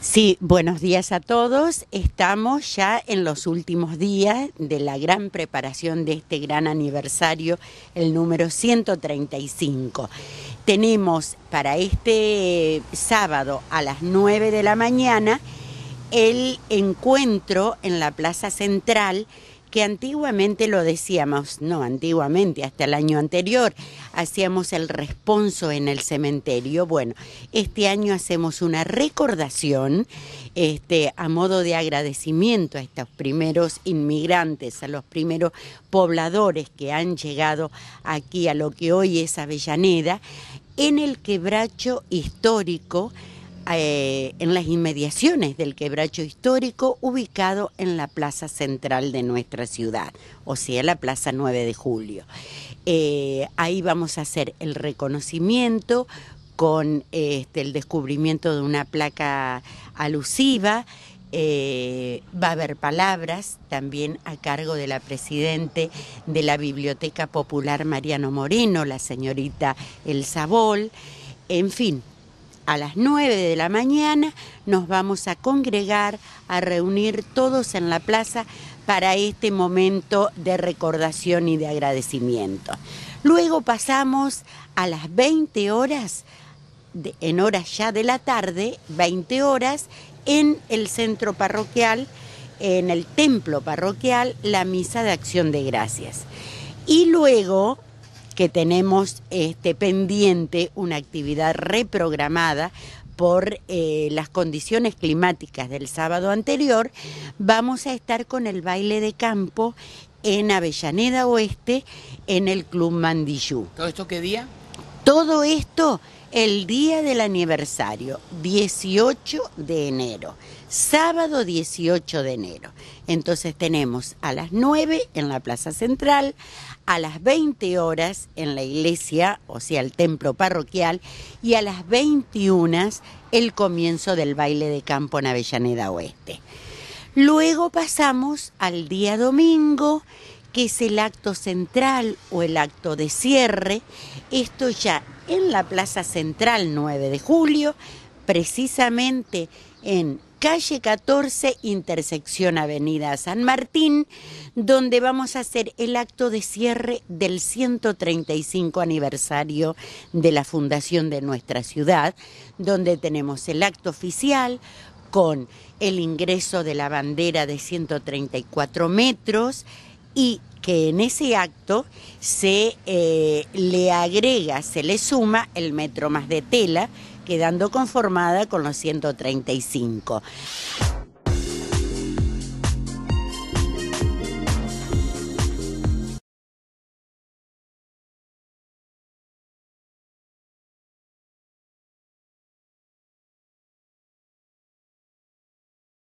Sí, buenos días a todos. Estamos ya en los últimos días de la gran preparación de este gran aniversario, el número 135. Tenemos para este sábado a las 9 de la mañana el encuentro en la Plaza Central que antiguamente lo decíamos, no antiguamente, hasta el año anterior, hacíamos el responso en el cementerio. Bueno, este año hacemos una recordación este, a modo de agradecimiento a estos primeros inmigrantes, a los primeros pobladores que han llegado aquí a lo que hoy es Avellaneda, en el quebracho histórico eh, en las inmediaciones del quebracho histórico ubicado en la plaza central de nuestra ciudad, o sea, la plaza 9 de julio. Eh, ahí vamos a hacer el reconocimiento con este, el descubrimiento de una placa alusiva. Eh, va a haber palabras también a cargo de la presidente de la Biblioteca Popular Mariano Moreno, la señorita El Sabol. En fin, a las 9 de la mañana nos vamos a congregar, a reunir todos en la plaza para este momento de recordación y de agradecimiento. Luego pasamos a las 20 horas, en horas ya de la tarde, 20 horas, en el centro parroquial, en el templo parroquial, la misa de acción de gracias. Y luego que tenemos este, pendiente una actividad reprogramada por eh, las condiciones climáticas del sábado anterior, vamos a estar con el baile de campo en Avellaneda Oeste, en el Club Mandillú. ¿Todo esto qué día? Todo esto el día del aniversario, 18 de enero, sábado 18 de enero. Entonces tenemos a las 9 en la Plaza Central, a las 20 horas en la iglesia, o sea, el templo parroquial, y a las 21 el comienzo del baile de campo en Avellaneda Oeste. Luego pasamos al día domingo que es el acto central o el acto de cierre, esto ya en la Plaza Central 9 de julio, precisamente en calle 14, intersección Avenida San Martín, donde vamos a hacer el acto de cierre del 135 aniversario de la fundación de nuestra ciudad, donde tenemos el acto oficial con el ingreso de la bandera de 134 metros, y que en ese acto se eh, le agrega, se le suma el metro más de tela, quedando conformada con los 135.